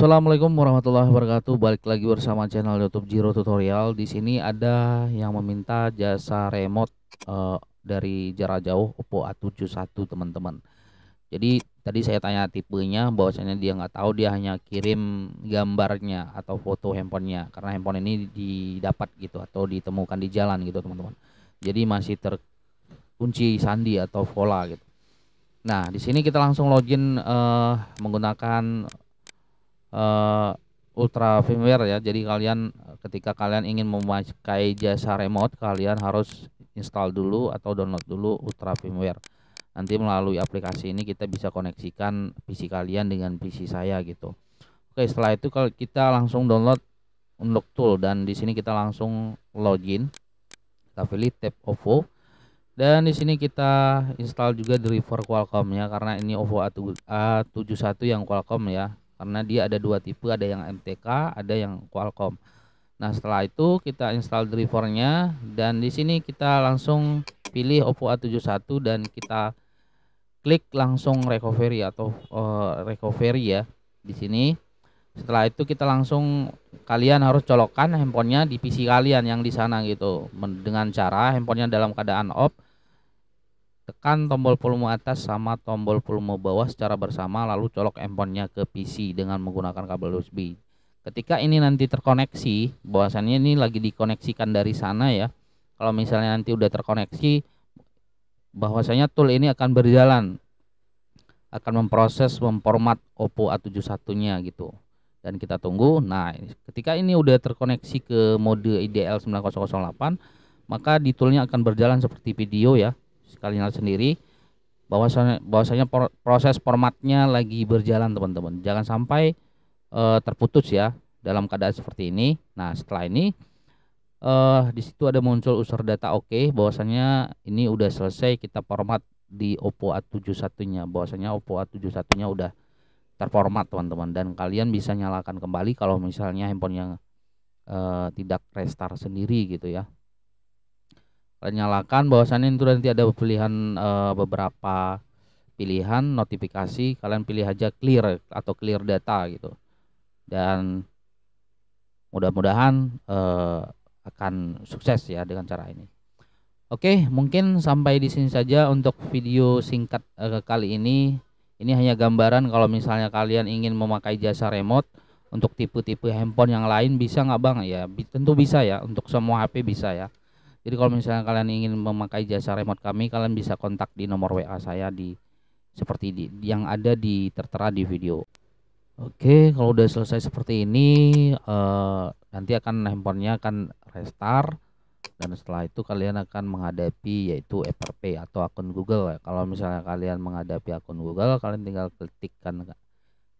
Assalamualaikum warahmatullahi wabarakatuh. Balik lagi bersama channel YouTube Jiro Tutorial. Di sini ada yang meminta jasa remote uh, dari jarak jauh Oppo A71 teman-teman. Jadi tadi saya tanya tipenya, bahwasanya dia nggak tahu, dia hanya kirim gambarnya atau foto handphonenya karena handphone ini didapat gitu atau ditemukan di jalan gitu teman-teman. Jadi masih terkunci sandi atau vola gitu. Nah di sini kita langsung login uh, menggunakan uh, ultra firmware ya. Jadi kalian ketika kalian ingin memakai jasa remote, kalian harus install dulu atau download dulu ultra firmware. Nanti melalui aplikasi ini kita bisa koneksikan PC kalian dengan PC saya gitu. Oke, setelah itu kalau kita langsung download untuk tool dan di sini kita langsung login. Kita pilih tab OVO dan di sini kita install juga driver Qualcomm ya karena ini OVO A71 yang Qualcomm ya karena dia ada dua tipe ada yang MTK ada yang Qualcomm nah setelah itu kita install drivernya dan di sini kita langsung pilih Oppo A71 dan kita klik langsung recovery atau uh, recovery ya di sini setelah itu kita langsung kalian harus colokkan handphonenya di PC kalian yang di sana gitu dengan cara handphonenya dalam keadaan off Tekan tombol volume atas sama tombol volume bawah secara bersama lalu colok handphonenya ke PC dengan menggunakan kabel USB. Ketika ini nanti terkoneksi, bahwasannya ini lagi dikoneksikan dari sana ya. Kalau misalnya nanti udah terkoneksi, bahwasanya tool ini akan berjalan akan memproses memformat Oppo A71 nya gitu dan kita tunggu nah ketika ini udah terkoneksi ke mode IDL 9008 maka di toolnya akan berjalan seperti video ya sekali nyala sendiri bahwasanya bahwasanya proses formatnya lagi berjalan teman-teman jangan sampai uh, terputus ya dalam keadaan seperti ini nah setelah ini uh, di situ ada muncul user data oke okay, bahwasanya ini udah selesai kita format di Oppo A71 nya bahwasanya Oppo A71 nya udah terformat teman-teman dan kalian bisa nyalakan kembali kalau misalnya handphone yang uh, tidak restart sendiri gitu ya nyalakan bahwasannya itu nanti ada pilihan e, beberapa pilihan notifikasi kalian pilih aja clear atau clear data gitu dan mudah-mudahan e, akan sukses ya dengan cara ini Oke mungkin sampai di sini saja untuk video singkat e, kali ini ini hanya gambaran kalau misalnya kalian ingin memakai jasa remote untuk tipe-tipe handphone yang lain bisa nggak bang ya tentu bisa ya untuk semua HP bisa ya jadi kalau misalnya kalian ingin memakai jasa remote kami, kalian bisa kontak di nomor WA saya di seperti di, yang ada di tertera di video. Oke, kalau udah selesai seperti ini, eh, nanti akan handphonenya akan restart dan setelah itu kalian akan menghadapi yaitu FRP atau akun Google. Ya. Kalau misalnya kalian menghadapi akun Google, kalian tinggal ketikkan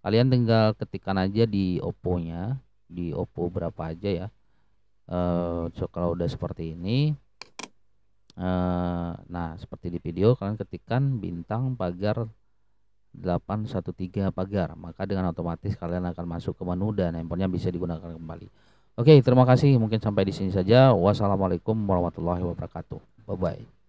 kalian tinggal ketikkan aja di Oppo-nya, di Oppo berapa aja ya uh, so, kalau udah seperti ini uh, nah seperti di video kalian ketikkan bintang pagar 813 pagar maka dengan otomatis kalian akan masuk ke menu dan handphonenya bisa digunakan kembali oke terima kasih mungkin sampai di sini saja wassalamualaikum warahmatullahi wabarakatuh bye bye